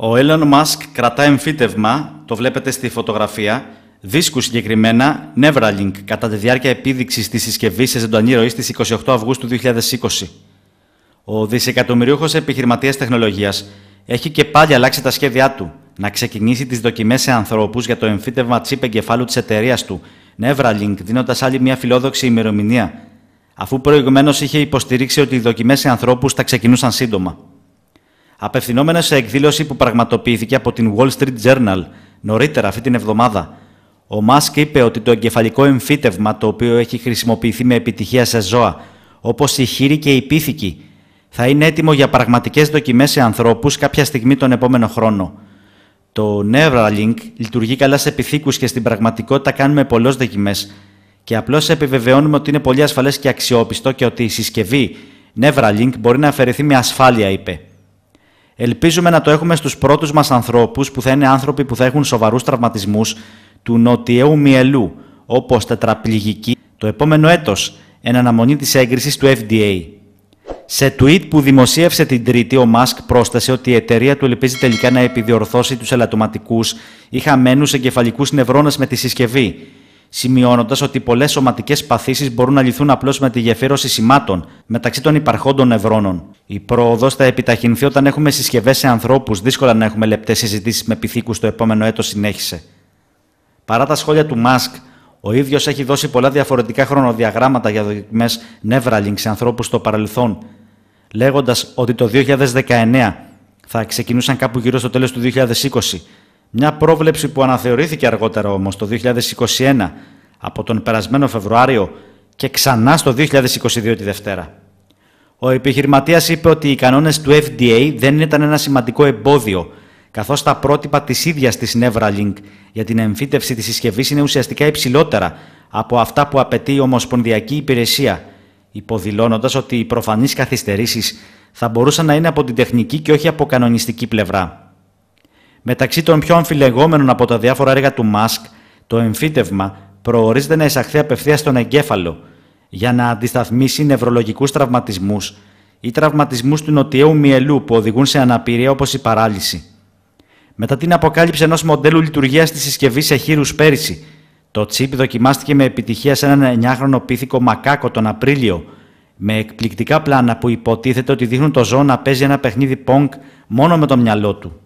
Ο Έλλον Musk κρατά εμφύτευμα, το βλέπετε στη φωτογραφία, δίσκου συγκεκριμένα Neuralink κατά τη διάρκεια επίδειξης της συσκευής σε ζωντανή ροή στις 28 Αυγούστου 2020. Ο δισεκατομμυρίουχος επιχειρηματίας τεχνολογίας έχει και πάλι αλλάξει τα σχέδιά του να ξεκινήσει τις δοκιμές σε ανθρώπους για το εμφύτευμα τσίπ εγκεφάλου της εταιρείας του Neuralink, δίνοντας άλλη μια φιλόδοξη ημερομηνία, αφού προηγουμένως είχε υποστηρίξει ότι οι δοκιμές σε ανθρώπους θα ξεκινούσαν σύντομα απευθυνόμενα σε εκδήλωση που πραγματοποιήθηκε από την Wall Street Journal νωρίτερα αυτή την εβδομάδα. Ο Μάσκ είπε ότι το εγκεφαλικό εμφύτευμα, το οποίο έχει χρησιμοποιηθεί με επιτυχία σε ζώα, όπως η χείρη και η πίθηκη, θα είναι έτοιμο για πραγματικές δοκιμές σε ανθρώπους κάποια στιγμή τον επόμενο χρόνο. Το Neuralink λειτουργεί καλά σε επιθήκου και στην πραγματικότητα κάνουμε πολλές δοκιμές και απλώς επιβεβαιώνουμε ότι είναι πολύ ασφαλές και αξιόπιστο και ότι η συσκευή Neuralink μπορεί να αφαιρεθεί με ασφάλεια, είπε. Ελπίζουμε να το έχουμε στους πρώτους μας ανθρώπους που θα είναι άνθρωποι που θα έχουν σοβαρούς τραυματισμούς του νοτιέου μυελού, όπως τετραπληγική, το επόμενο έτος, εν αναμονή της έγκρισης του FDA. Σε tweet που δημοσίευσε την Τρίτη, ο Μάσκ πρόσθεσε ότι η εταιρεία του ελπίζει τελικά να επιδιορθώσει τους ελαττωματικούς ή χαμένους εγκεφαλικούς νευρώνες με τη συσκευή, σημειώνοντας ότι πολλές σωματικές παθήσεις μπορούν να λυθούν απλώς με τη γεφύρωση σημάτων μεταξύ των υπαρχόντων νευρώνων. Η πρόοδος θα επιταχυνθεί όταν έχουμε συσκευές σε ανθρώπους, δύσκολα να έχουμε λεπτές συζητήσεις με πυθίκους το επόμενο έτος, συνέχισε. Παρά τα σχόλια του Μάσκ, ο ίδιος έχει δώσει πολλά διαφορετικά χρονοδιαγράμματα για δοκιμές Neuralink σε ανθρώπους στο παρελθόν, λέγοντας ότι το 2019 θα ξεκινούσαν κάπου γύρω στο τέλος του 2020 μια πρόβλεψη που αναθεωρήθηκε αργότερα όμως το 2021 από τον περασμένο Φεβρουάριο και ξανά στο 2022 τη Δευτέρα. Ο επιχειρηματίας είπε ότι οι κανόνες του FDA δεν ήταν ένα σημαντικό εμπόδιο, καθώς τα πρότυπα της ίδιας της Neuralink για την εμφύτευση της συσκευής είναι ουσιαστικά υψηλότερα από αυτά που απαιτεί η Ομοσπονδιακή Υπηρεσία, υποδηλώνοντας ότι οι προφανείς καθυστερήσεις θα μπορούσαν να είναι από την τεχνική και όχι από κανονιστική πλευρά. Μεταξύ των πιο αμφιλεγόμενων από τα διάφορα έργα του Μάσκ, το εμφύτευμα προορίζεται να εισαχθεί απευθείας στον εγκέφαλο για να αντισταθμίσει νευρολογικούς τραυματισμούς ή τραυματισμούς του νοτιέου μυελού που οδηγούν σε αναπηρία όπως η παράλυση. Μετά την αποκάλυψη ενός μοντέλου λειτουργίας της συσκευής Εχείρου πέρυσι, το τσίπ δοκιμάστηκε με επιτυχία σε έναν 9χρονο πίθηκο μακάκο τον Απρίλιο, με εκπληκτικά πλάνα που υποτίθεται ότι λειτουργια τη συσκευη χειρου περυσι το ζώο να παίζει ένα παιχνίδι πόγκ μόνο με το μυαλό του.